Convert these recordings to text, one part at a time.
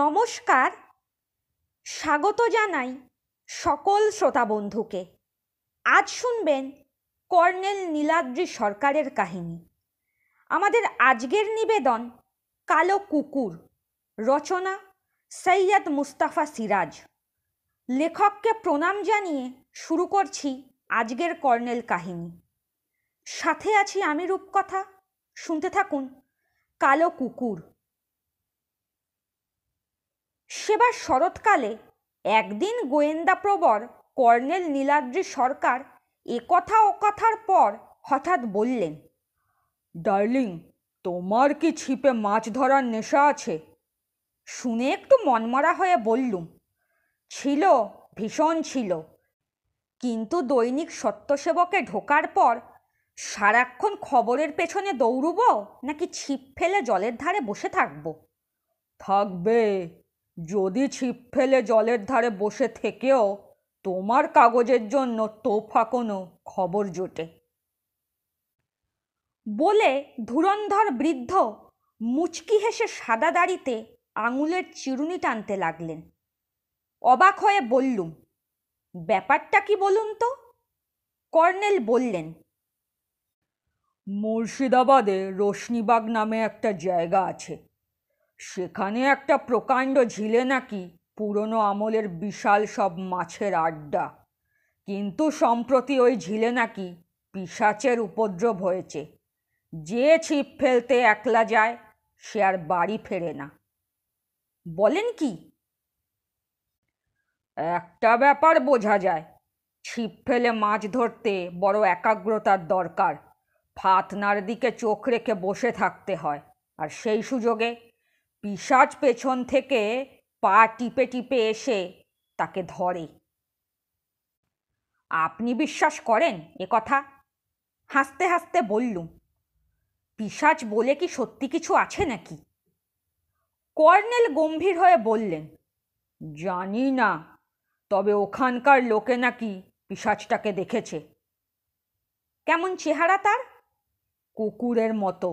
নমস্কার স্বাগত জানাই সকল শ্রোতা বন্ধুকে আজ শুনবেন কর্নেল নীলাদ্রি সরকারের কাহিনী আমাদের আজকের নিবেদন কালো কুকুর রচনা সৈয়দ মুস্তাফা সিরাজ লেখককে প্রণাম জানিয়ে শুরু করছি আজকের কর্নেল কাহিনী সাথে আছি আমি রূপকথা শুনতে থাকুন কালো কুকুর সেবার শরৎকালে একদিন গোয়েন্দা প্রবর কর্নেল নীলাদ্রি সরকার একথা কথার পর হঠাৎ বললেন ডার্লিং তোমার কি ছিপে মাছ ধরার নেশা আছে শুনে একটু মনমরা হয়ে বললুম ছিল ভীষণ ছিল কিন্তু দৈনিক সত্যসেবকে ঢোকার পর সারাক্ষণ খবরের পেছনে দৌড়ুব নাকি ছিপ ফেলে জলের ধারে বসে থাকব থাকবে যদি ছিপ ফেলে জলের ধারে বসে থেকেও তোমার কাগজের জন্য তোফা কোনো খবর জোটে বলে ধুরন্ধর বৃদ্ধ মুচকি হেসে সাদা দাড়িতে আঙুলের চিরুনি টানতে লাগলেন অবাক হয়ে বললুম ব্যাপারটা কি বলুন তো কর্নেল বললেন মুর্শিদাবাদে রশ্মিবাগ নামে একটা জায়গা আছে সেখানে একটা প্রকাণ্ড ঝিলে নাকি পুরনো আমলের বিশাল সব মাছের আড্ডা কিন্তু সম্প্রতি ওই ঝিলে নাকি পিসাচের উপদ্রব হয়েছে যে ছিপ ফেলতে একলা যায় সে আর বাড়ি ফেরে না বলেন কি একটা ব্যাপার বোঝা যায় ছিপ ফেলে মাছ ধরতে বড় একাগ্রতার দরকার ফাতনার দিকে চোখ রেখে বসে থাকতে হয় আর সেই সুযোগে পিসাজ পেছন থেকে পা টিপে টিপে এসে তাকে ধরে আপনি বিশ্বাস করেন এ কথা হাসতে হাসতে বললুম পিসাজ বলে কি সত্যি কিছু আছে নাকি কর্নেল গম্ভীর হয়ে বললেন জানি না তবে ওখানকার লোকে নাকি পিসাজটাকে দেখেছে কেমন চেহারা তার কুকুরের মতো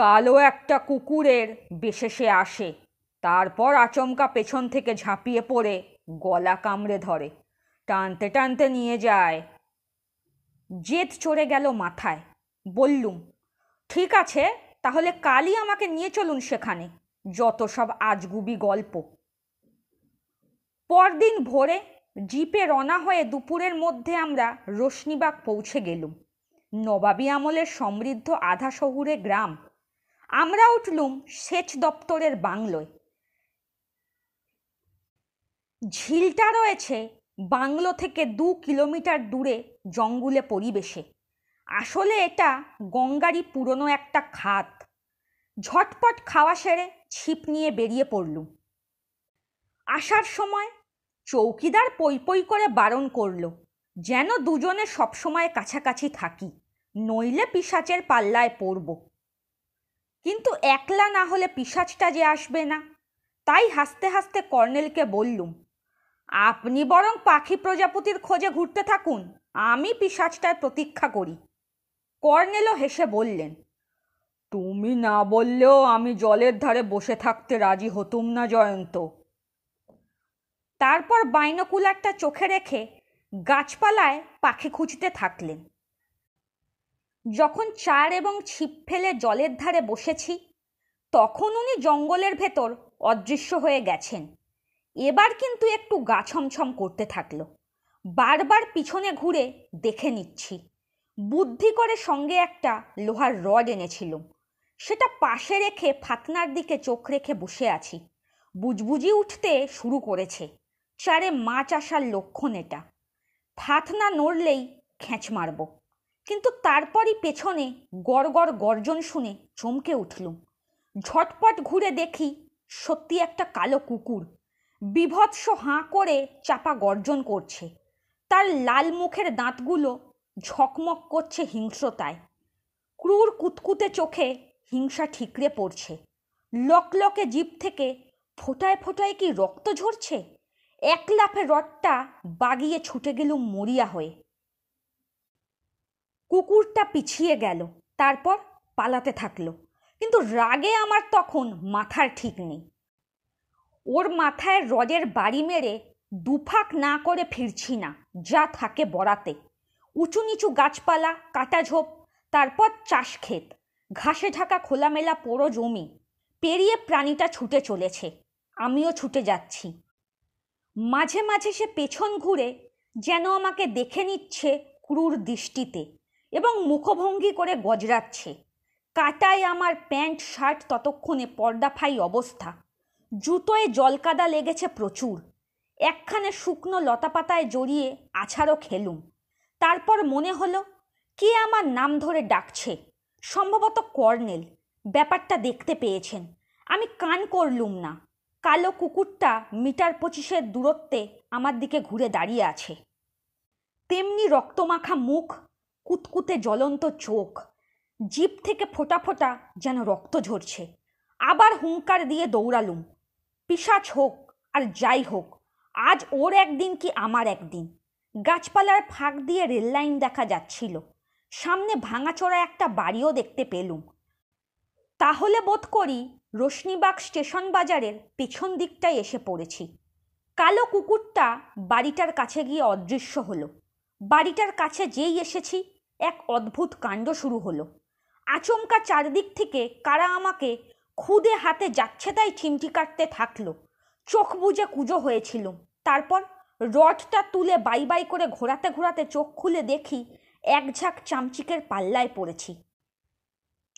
কালো একটা কুকুরের বেশে সে আসে তারপর আচমকা পেছন থেকে ঝাঁপিয়ে পড়ে গলা কামড়ে ধরে টানতে টানতে নিয়ে যায় জেদ চড়ে গেল মাথায় বললুম ঠিক আছে তাহলে কালই আমাকে নিয়ে চলুন সেখানে যত সব আজগুবি গল্প পরদিন ভোরে জিপে রনা হয়ে দুপুরের মধ্যে আমরা রশ্মিবাগ পৌঁছে গেলুম নবাবী আমলের সমৃদ্ধ আধা শহুরে গ্রাম আমরা উঠলুম সেচ দপ্তরের বাংলোয় ঝিলটা রয়েছে বাংলো থেকে দু কিলোমিটার দূরে জঙ্গলে পরিবেশে আসলে এটা গঙ্গারই পুরনো একটা খাত ঝটপট খাওয়া সেরে ছিপ নিয়ে বেরিয়ে পড়লুম আসার সময় চৌকিদার পই পই করে বারণ করল যেন দুজনে সবসময় কাছাকাছি থাকি নইলে পিসাচের পাল্লায় পড়ব কিন্তু একলা না হলে পিসাজটা যে আসবে না তাই হাসতে হাসতে কর্নেলকে বললুম আপনি বরং পাখি প্রজাপতির খোঁজে ঘুরতে থাকুন আমি পিসাজটার প্রতীক্ষা করি কর্নেলও হেসে বললেন তুমি না বললেও আমি জলের ধারে বসে থাকতে রাজি হতুম না জয়ন্ত তারপর বাইনকুলারটা চোখে রেখে গাছপালায় পাখি খুঁজতে থাকলেন যখন চার এবং ছিপ ফেলে জলের ধারে বসেছি তখন উনি জঙ্গলের ভেতর অদৃশ্য হয়ে গেছেন এবার কিন্তু একটু গা ছমছম করতে থাকলো বারবার পিছনে ঘুরে দেখে নিচ্ছি বুদ্ধি করে সঙ্গে একটা লোহার রড এনেছিলুম সেটা পাশে রেখে ফাতনার দিকে চোখ রেখে বসে আছি বুজবুজি উঠতে শুরু করেছে চারে মাছ আসার লক্ষণ এটা ফাতনা নড়লেই খেঁচ মারবো কিন্তু তারপরই পেছনে গড়গড় গর্জন শুনে চমকে উঠল ঝটপট ঘুরে দেখি সত্যি একটা কালো কুকুর বিভৎস হাঁ করে চাপা গর্জন করছে তার লাল মুখের দাঁতগুলো ঝকমক করছে হিংস্রতায় ক্রুর কুতকুতে চোখে হিংসা ঠিকরে পড়ছে লকলকে জীব থেকে ফোটায় ফোটায় কি রক্ত ঝরছে এক লাফে রডটা বাগিয়ে ছুটে গেল মরিয়া হয়ে কুকুরটা পিছিয়ে গেল তারপর পালাতে থাকলো কিন্তু রাগে আমার তখন মাথার ঠিক নেই ওর মাথায় রজের বাড়ি মেরে দুফাক না করে ফিরছি না যা থাকে বড়াতে উঁচু নিচু গাছপালা কাটা ঝোপ তারপর চাষ ক্ষেত ঘাসে ঢাকা খোলামেলা পোড়ো জমি পেরিয়ে প্রাণীটা ছুটে চলেছে আমিও ছুটে যাচ্ছি মাঝে মাঝে সে পেছন ঘুরে যেন আমাকে দেখে নিচ্ছে ক্রুর দৃষ্টিতে এবং মুখভঙ্গি করে গজরাচ্ছে কাটায় আমার প্যান্ট শার্ট ততক্ষণে পর্দাফাই অবস্থা জুতোয় জলকাদা লেগেছে প্রচুর একখানে শুকনো লতাপাতায় জড়িয়ে আছাড়ও খেলুম তারপর মনে হলো কে আমার নাম ধরে ডাকছে সম্ভবত কর্নেল ব্যাপারটা দেখতে পেয়েছেন আমি কান করলুম না কালো কুকুরটা মিটার পঁচিশের দূরত্বে আমার দিকে ঘুরে দাঁড়িয়ে আছে তেমনি রক্তমাখা মুখ কুতকুতে জ্বলন্ত চোখ জিপ থেকে ফোটা ফোটা যেন রক্ত ঝরছে আবার হুঙ্কার দিয়ে দৌড়ালুম পিসাচ হোক আর যাই হোক আজ ওর একদিন কি আমার একদিন গাছপালার ফাঁক দিয়ে রেললাইন দেখা যাচ্ছিল সামনে ভাঙাচোরা একটা বাড়িও দেখতে পেলুম তাহলে বোধ করি রশ্মিবাগ স্টেশন বাজারের পেছন দিকটায় এসে পড়েছি কালো কুকুরটা বাড়িটার কাছে গিয়ে অদৃশ্য হলো বাড়িটার কাছে যেই এসেছি এক অদ্ভুত কাণ্ড শুরু হলো আচমকা চারদিক থেকে কারা আমাকে খুদে হাতে যাচ্ছে তাই চিমটি কাটতে থাকলো চোখ বুঝে কুজো হয়েছিল তারপর রডটা তুলে বাই বাই করে ঘোরাতে ঘোরাতে চোখ খুলে দেখি এক ঝাঁক চামচিকের পাল্লায় পড়েছি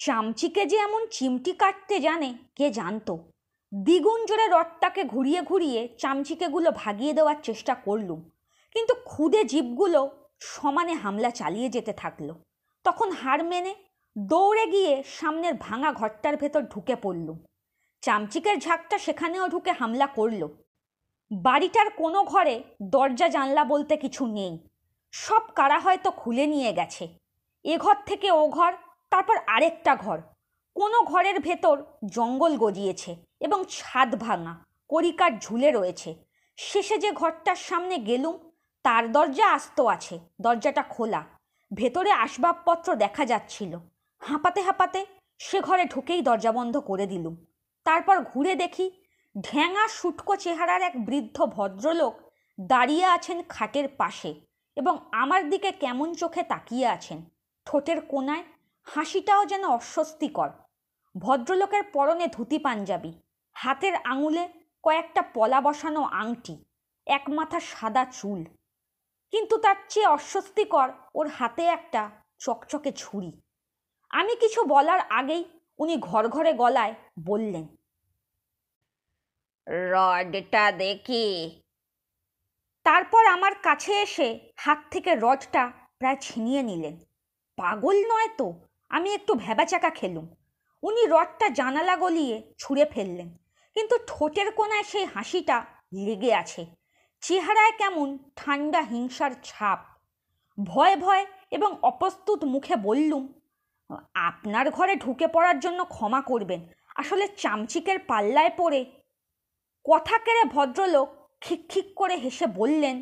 চামচিকে যে এমন চিমটি কাটতে জানে কে জানতো দ্বিগুণ জোরে রডটাকে ঘুরিয়ে ঘুরিয়ে চামচিকেগুলো ভাগিয়ে দেওয়ার চেষ্টা করলুম কিন্তু খুদে জীবগুলো সমানে হামলা চালিয়ে যেতে থাকলো তখন হার মেনে দৌড়ে গিয়ে সামনের ভাঙা ঘরটার ভেতর ঢুকে পড়ল চামচিকের ঝাঁকটা সেখানেও ঢুকে হামলা করল বাড়িটার কোনো ঘরে দরজা জানলা বলতে কিছু নেই সব কারা হয়তো খুলে নিয়ে গেছে এ ঘর থেকে ও ঘর তারপর আরেকটা ঘর কোনো ঘরের ভেতর জঙ্গল গজিয়েছে এবং ছাদ ভাঙা করিকার ঝুলে রয়েছে শেষে যে ঘরটার সামনে গেলুম তার দরজা আস্ত আছে দরজাটা খোলা ভেতরে আসবাবপত্র দেখা যাচ্ছিল হাঁপাতে হাঁপাতে সে ঘরে ঢুকেই দরজা বন্ধ করে দিলুম তারপর ঘুরে দেখি ঢ্যাঙা শুটকো চেহারার এক বৃদ্ধ ভদ্রলোক দাঁড়িয়ে আছেন খাটের পাশে এবং আমার দিকে কেমন চোখে তাকিয়ে আছেন ঠোঁটের কোনায় হাসিটাও যেন অস্বস্তিকর ভদ্রলোকের পরনে ধুতি পাঞ্জাবি হাতের আঙুলে কয়েকটা পলা বসানো আংটি এক মাথা সাদা চুল কিন্তু তার চেয়ে অস্বস্তিকর ওর হাতে একটা চকচকে ছুরি আমি কিছু বলার আগেই উনি ঘর ঘরে গলায় বললেন রডটা দেখি তারপর আমার কাছে এসে হাত থেকে রডটা প্রায় ছিনিয়ে নিলেন পাগল নয় তো আমি একটু ভেবাচাকা খেলুম উনি রডটা জানালা গলিয়ে ছুঁড়ে ফেললেন কিন্তু ঠোঁটের কোনায় সেই হাসিটা লেগে আছে চেহারায় কেমন ঠান্ডা হিংসার ছাপ ভয় ভয় এবং অপ্রস্তুত মুখে বললুম আপনার ঘরে ঢুকে পড়ার জন্য ক্ষমা করবেন আসলে চামচিকের পাল্লায় পড়ে কথা কেড়ে ভদ্রলোক খিকখিক করে হেসে বললেন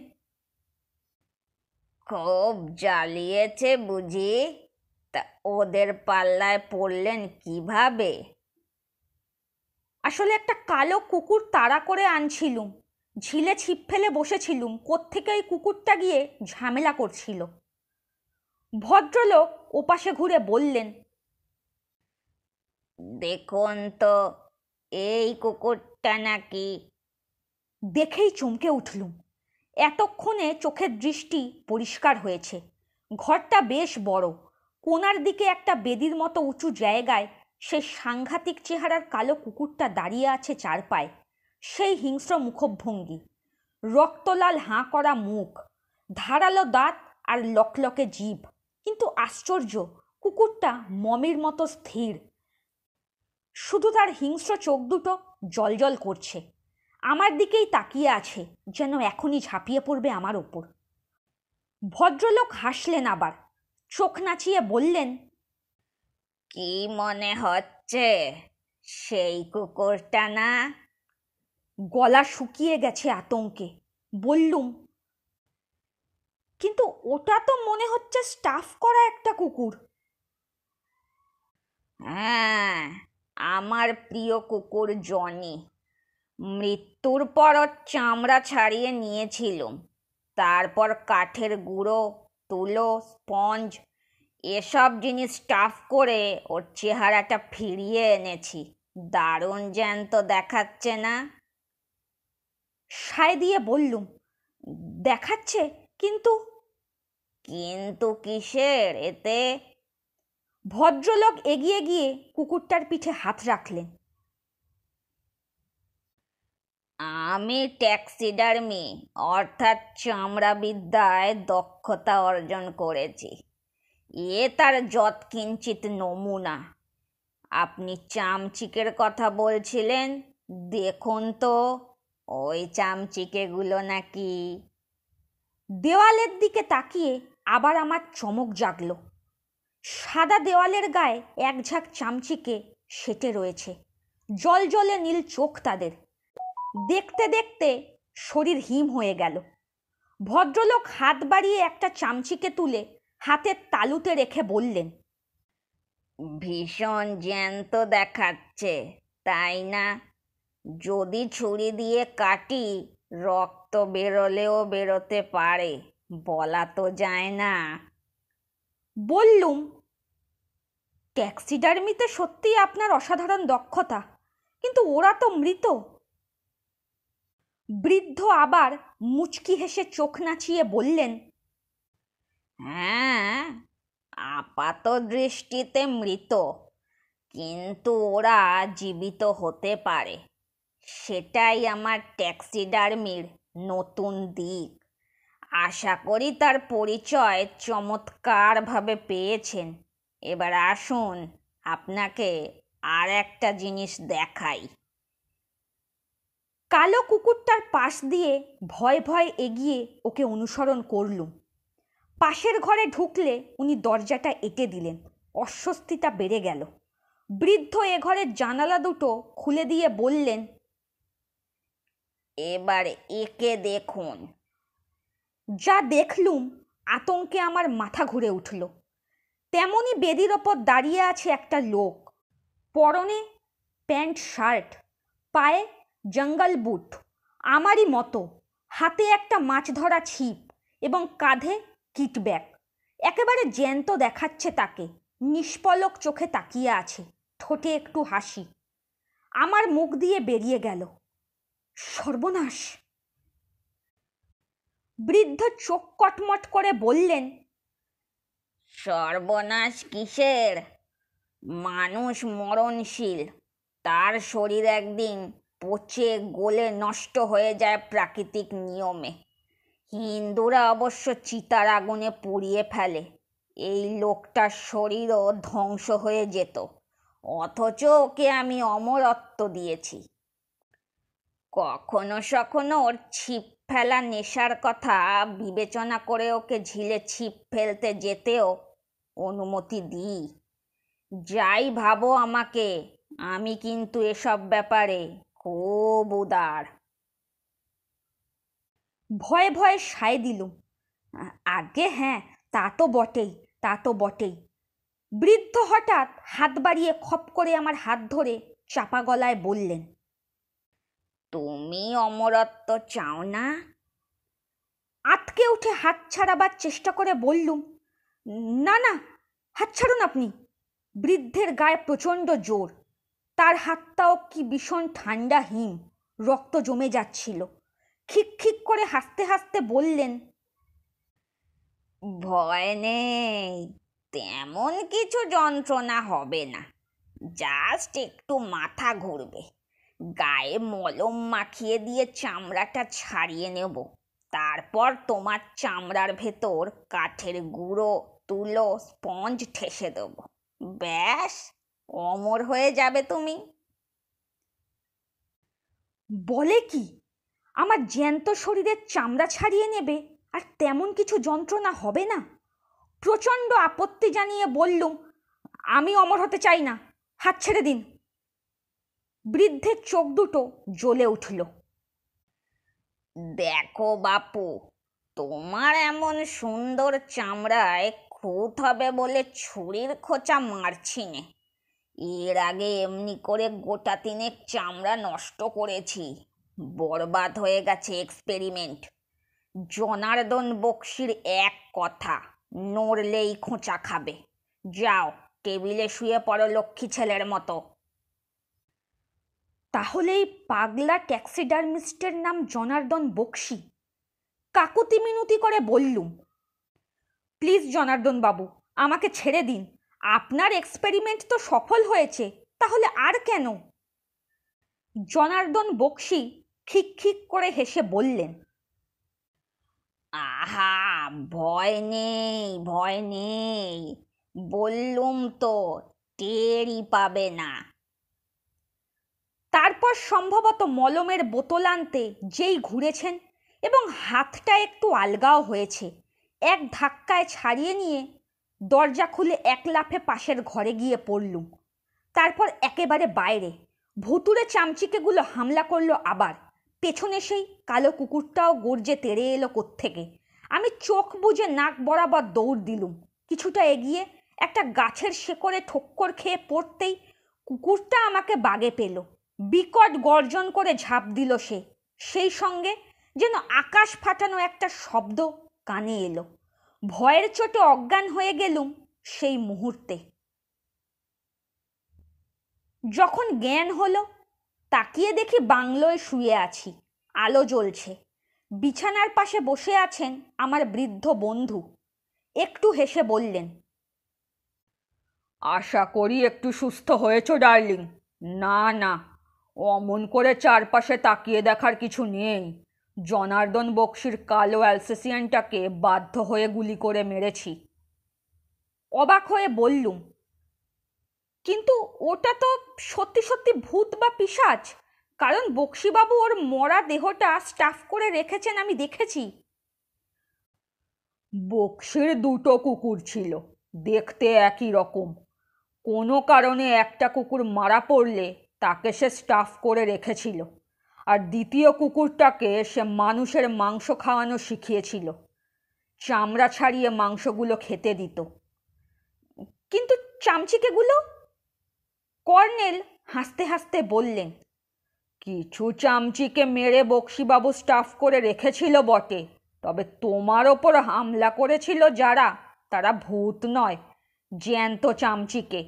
খুব জ্বালিয়েছে বুঝি তা ওদের পাল্লায় পড়লেন কিভাবে আসলে একটা কালো কুকুর তাড়া করে আনছিলুম ঝিলে ছিপ ফেলে বসেছিলুম কোত্থেকে ওই কুকুরটা গিয়ে ঝামেলা করছিল ভদ্রলোক ওপাশে ঘুরে বললেন দেখুন তো এই কুকুরটা নাকি দেখেই চমকে উঠলুম এতক্ষণে চোখের দৃষ্টি পরিষ্কার হয়েছে ঘরটা বেশ বড় কোনার দিকে একটা বেদির মতো উঁচু জায়গায় সেই সাংঘাতিক চেহারার কালো কুকুরটা দাঁড়িয়ে আছে চারপায় সেই হিংস্র মুখভঙ্গি রক্তলাল হাঁ করা মুখ ধারালো দাঁত আর লকলকে জীব কিন্তু আশ্চর্য কুকুরটা মমির মতো স্থির শুধু তার হিংস্র চোখ দুটো জলজল করছে আমার দিকেই তাকিয়ে আছে যেন এখনই ঝাঁপিয়ে পড়বে আমার ওপর ভদ্রলোক হাসলেন আবার চোখ নাচিয়ে বললেন কি মনে হচ্ছে সেই কুকুরটা না গলা শুকিয়ে গেছে আতঙ্কে বললুম কিন্তু ওটা তো মনে হচ্ছে স্টাফ করা একটা কুকুর হ্যাঁ আমার প্রিয় কুকুর জনি মৃত্যুর পর ওর চামড়া ছাড়িয়ে নিয়েছিলুম তারপর কাঠের গুঁড়ো তুলো স্পঞ্জ এসব জিনিস স্টাফ করে ওর চেহারাটা ফিরিয়ে এনেছি দারুণ জ্যান্ত দেখাচ্ছে না সায় দিয়ে বললুম দেখাচ্ছে কিন্তু কিন্তু কিসের এতে ভদ্রলোক এগিয়ে গিয়ে কুকুরটার পিঠে হাত রাখলেন আমি ট্যাক্সিডার্মি অর্থাৎ চামড়াবিদ্যায় দক্ষতা অর্জন করেছি এ তার যৎকিঞ্চিত নমুনা আপনি চামচিকের কথা বলছিলেন দেখুন তো ওই চামচিকেগুলো নাকি দেওয়ালের দিকে তাকিয়ে আবার আমার চমক জাগল সাদা দেওয়ালের গায়ে এক ঝাঁক চামচিকে সেটে রয়েছে জল জলে নীল চোখ তাদের দেখতে দেখতে শরীর হিম হয়ে গেল ভদ্রলোক হাত বাড়িয়ে একটা চামচিকে তুলে হাতের তালুতে রেখে বললেন ভীষণ জ্যান্ত দেখাচ্ছে তাই না যদি ছুরি দিয়ে কাটি রক্ত বেরোলেও বেরোতে পারে বলা তো যায় না বললুম ট্যাক্সিডার্মিতে সত্যিই আপনার অসাধারণ দক্ষতা কিন্তু ওরা তো মৃত বৃদ্ধ আবার মুচকি হেসে চোখ নাচিয়ে বললেন হ্যাঁ আপাত দৃষ্টিতে মৃত কিন্তু ওরা জীবিত হতে পারে সেটাই আমার ট্যাক্সিডার্মির নতুন দিক আশা করি তার পরিচয় চমৎকারভাবে পেয়েছেন এবার আসুন আপনাকে আর একটা জিনিস দেখাই কালো কুকুরটার পাশ দিয়ে ভয় ভয় এগিয়ে ওকে অনুসরণ করলুম পাশের ঘরে ঢুকলে উনি দরজাটা এঁকে দিলেন অস্বস্তিটা বেড়ে গেল বৃদ্ধ এ ঘরের জানালা দুটো খুলে দিয়ে বললেন এবার একে দেখুন যা দেখলুম আতঙ্কে আমার মাথা ঘুরে উঠল তেমনি বেদির ওপর দাঁড়িয়ে আছে একটা লোক পরনে প্যান্ট শার্ট পায়ে জঙ্গল বুট আমারই মতো হাতে একটা মাছ ধরা ছিপ এবং কাঁধে কিটব্যাগ একেবারে জ্যান্ত দেখাচ্ছে তাকে নিষ্পলক চোখে তাকিয়ে আছে ঠোঁটে একটু হাসি আমার মুখ দিয়ে বেরিয়ে গেল সর্বনাশ বৃদ্ধ চোখ কটমট করে বললেন সর্বনাশ কিসের মানুষ মরণশীল তার শরীর একদিন পচে গোলে নষ্ট হয়ে যায় প্রাকৃতিক নিয়মে হিন্দুরা অবশ্য চিতার আগুনে পুড়িয়ে ফেলে এই লোকটার শরীরও ধ্বংস হয়ে যেত অথচ ওকে আমি অমরত্ব দিয়েছি কখনো সখনো ওর ছিপ ফেলা নেশার কথা বিবেচনা করে ওকে ঝিলে ছিপ ফেলতে যেতেও অনুমতি দিই যাই ভাবো আমাকে আমি কিন্তু এসব ব্যাপারে খুব উদার ভয়ে ভয়ে সায় দিলুম আগে হ্যাঁ তা তো বটেই তা তো বটেই বৃদ্ধ হঠাৎ হাত বাড়িয়ে খপ করে আমার হাত ধরে চাপা গলায় বললেন তুমি অমরত্ব চাও না আটকে উঠে হাত ছাড়াবার চেষ্টা করে বললুম না না হাত ছাড়ুন আপনি বৃদ্ধের গায়ে প্রচণ্ড জোর তার হাতটাও কি ভীষণ ঠান্ডা হিম রক্ত জমে যাচ্ছিল খিক খিক করে হাসতে হাসতে বললেন ভয় নেই তেমন কিছু যন্ত্রণা হবে না জাস্ট একটু মাথা ঘুরবে গায়ে মলম মাখিয়ে দিয়ে চামড়াটা ছাড়িয়ে নেব তারপর তোমার চামড়ার ভেতর কাঠের গুঁড়ো তুলো স্পঞ্জ ঠেসে দেব ব্যাস অমর হয়ে যাবে তুমি বলে কি আমার জ্যান্ত শরীরের চামড়া ছাড়িয়ে নেবে আর তেমন কিছু যন্ত্রণা হবে না প্রচণ্ড আপত্তি জানিয়ে বললুম আমি অমর হতে চাই না হাত ছেড়ে দিন বৃদ্ধের চোখ দুটো জ্বলে উঠল দেখো বাপু তোমার এমন সুন্দর চামড়ায় খুঁত হবে বলে ছুরির খোঁচা মারছি নে এর আগে এমনি করে গোটা তিনেক চামড়া নষ্ট করেছি বরবাদ হয়ে গেছে এক্সপেরিমেন্ট জনার্দন বক্সির এক কথা নড়লেই খোঁচা খাবে যাও টেবিলে শুয়ে পড়ো লক্ষ্মী ছেলের মতো তাহলে এই পাগলা ট্যাক্সিডার্মিস্টের নাম জনার্দন বক্সি কাকুতি মিনতি করে বললুম প্লিজ জনার্দন বাবু আমাকে ছেড়ে দিন আপনার এক্সপেরিমেন্ট তো সফল হয়েছে তাহলে আর কেন জনার্দন বক্সি খিক খিক করে হেসে বললেন আহা ভয় নেই ভয় নেই বললুম তো টেরই পাবে না তারপর সম্ভবত মলমের বোতল আনতে যেই ঘুরেছেন এবং হাতটা একটু আলগাও হয়েছে এক ধাক্কায় ছাড়িয়ে নিয়ে দরজা খুলে এক লাফে পাশের ঘরে গিয়ে পড়লুম তারপর একেবারে বাইরে ভুতুরে চামচিকেগুলো হামলা করলো আবার পেছনে সেই কালো কুকুরটাও গর্জে তেড়ে এলো কোত্থেকে আমি চোখ বুঝে নাক বরাবর দৌড় দিলুম কিছুটা এগিয়ে একটা গাছের শেকড়ে ঠোক্কর খেয়ে পড়তেই কুকুরটা আমাকে বাগে পেলো বিকট গর্জন করে ঝাঁপ দিল সে সেই সঙ্গে যেন আকাশ ফাটানো একটা শব্দ কানে এলো ভয়ের চোটে অজ্ঞান হয়ে গেলুম সেই মুহূর্তে যখন জ্ঞান হলো তাকিয়ে দেখি বাংলোয় শুয়ে আছি আলো জ্বলছে বিছানার পাশে বসে আছেন আমার বৃদ্ধ বন্ধু একটু হেসে বললেন আশা করি একটু সুস্থ হয়েছ ডার্লিং না না অমন করে চারপাশে তাকিয়ে দেখার কিছু নেই জনার্দন বক্সির কালো অ্যালসেসিয়ানটাকে বাধ্য হয়ে গুলি করে মেরেছি অবাক হয়ে বললুম কিন্তু ওটা তো সত্যি সত্যি ভূত বা পিসাচ কারণ বক্সিবাবু ওর মরা দেহটা স্টাফ করে রেখেছেন আমি দেখেছি বক্সির দুটো কুকুর ছিল দেখতে একই রকম কোনো কারণে একটা কুকুর মারা পড়লে তাকে সে স্টাফ করে রেখেছিল আর দ্বিতীয় কুকুরটাকে সে মানুষের মাংস খাওয়ানো শিখিয়েছিল চামড়া ছাড়িয়ে মাংসগুলো খেতে দিত কিন্তু চামচিকেগুলো কর্নেল হাসতে হাসতে বললেন কিছু চামচিকে মেরে বক্সিবাবু স্টাফ করে রেখেছিল বটে তবে তোমার ওপর হামলা করেছিল যারা তারা ভূত নয় জ্যান্ত চামচিকে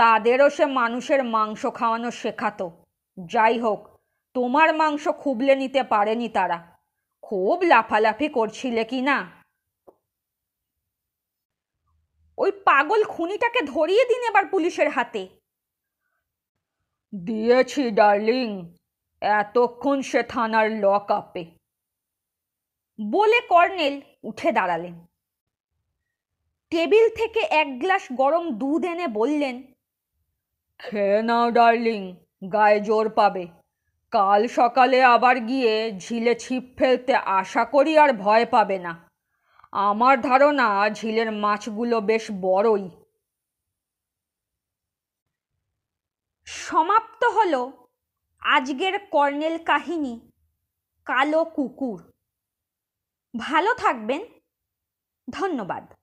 তাদেরও সে মানুষের মাংস খাওয়ানো শেখাতো যাই হোক তোমার মাংস খুবলে নিতে পারেনি তারা খুব লাফালাফি করছিলে কি না ওই পাগল খুনিটাকে ধরিয়ে দিন এবার পুলিশের হাতে দিয়েছি ডার্লিং এতক্ষণ সে থানার লক আপে বলে কর্নেল উঠে দাঁড়ালেন টেবিল থেকে এক গ্লাস গরম দুধ এনে বললেন খেয়ে নাও ডার্লিং গায়ে জোর পাবে কাল সকালে আবার গিয়ে ঝিলে ছিপ ফেলতে আশা করি আর ভয় পাবে না আমার ধারণা ঝিলের মাছগুলো বেশ বড়ই সমাপ্ত হল আজকের কর্নেল কাহিনী কালো কুকুর ভালো থাকবেন ধন্যবাদ